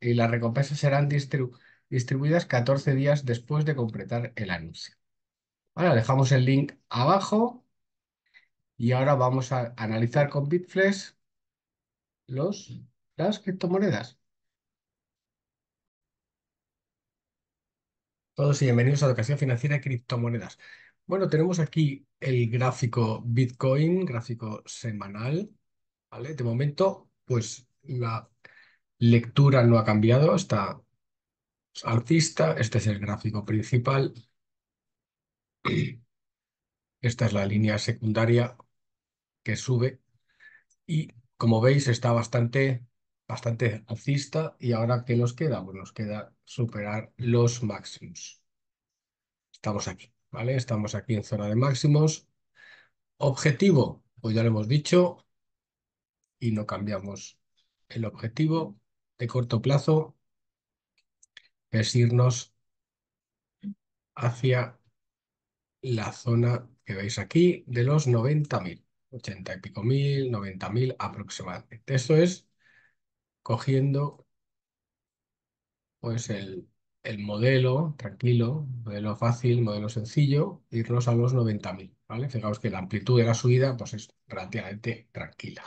Y las recompensas serán distribuidas 14 días después de completar el anuncio. Ahora dejamos el link abajo y ahora vamos a analizar con Bitflex los, las criptomonedas. Todos y bienvenidos a Educación Financiera de Criptomonedas. Bueno, tenemos aquí el gráfico Bitcoin, gráfico semanal, ¿vale? De momento, pues la Lectura no ha cambiado, está alcista, este es el gráfico principal. Esta es la línea secundaria que sube y como veis está bastante, bastante alcista y ahora ¿qué nos queda? Pues nos queda superar los máximos. Estamos aquí, ¿vale? Estamos aquí en zona de máximos. Objetivo, pues ya lo hemos dicho y no cambiamos el objetivo de corto plazo es irnos hacia la zona que veis aquí de los 90.000, 80 y pico mil, 90.000 aproximadamente. Esto es cogiendo pues el, modelo tranquilo, modelo fácil, modelo sencillo, irnos a los 90.000, ¿vale? Fijaos que la amplitud de la subida pues es relativamente tranquila.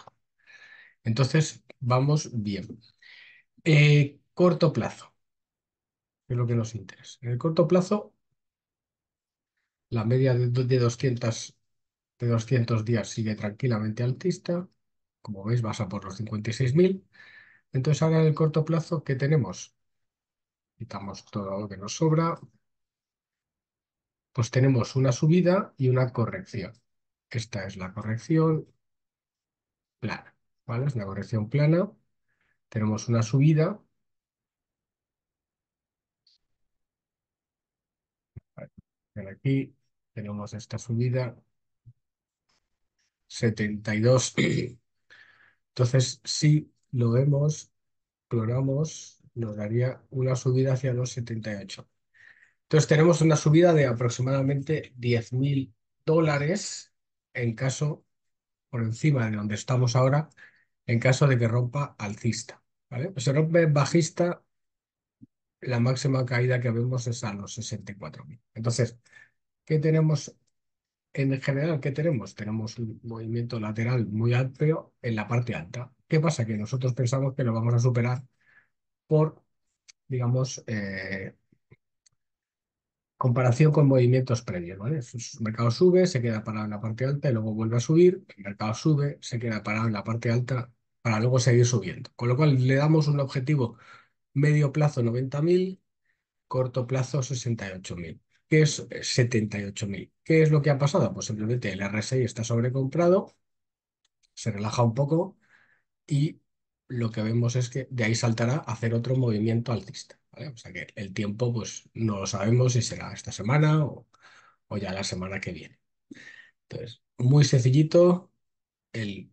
Entonces, vamos bien. Eh, corto plazo, es lo que nos interesa. En el corto plazo, la media de, 200 de 200 días sigue tranquilamente altista. Como veis, pasa por los 56.000. Entonces, ahora en el corto plazo, ¿qué tenemos? Quitamos todo lo que nos sobra. Pues tenemos una subida y una corrección. Esta es la corrección plana, ¿vale? Es una corrección plana tenemos una subida. Aquí tenemos esta subida. 72. Entonces, si lo vemos, clonamos, nos daría una subida hacia los 78. Entonces, tenemos una subida de aproximadamente 10.000 dólares en caso, por encima de donde estamos ahora, en caso de que rompa alcista. ¿Vale? Pues en rompe bajista, la máxima caída que vemos es a los 64.000. Entonces, ¿qué tenemos en general? ¿Qué tenemos? Tenemos un movimiento lateral muy amplio en la parte alta. ¿Qué pasa? Que nosotros pensamos que lo vamos a superar por, digamos, eh, comparación con movimientos previos. ¿vale? El mercado sube, se queda parado en la parte alta y luego vuelve a subir. El mercado sube, se queda parado en la parte alta para luego seguir subiendo. Con lo cual le damos un objetivo medio plazo 90.000, corto plazo 68.000, que es 78.000. Eh, ¿Qué es lo que ha pasado? Pues simplemente el RSI está sobrecomprado, se relaja un poco y lo que vemos es que de ahí saltará a hacer otro movimiento altista, O sea que el tiempo pues no lo sabemos si será esta semana o, o ya la semana que viene. Entonces, muy sencillito, el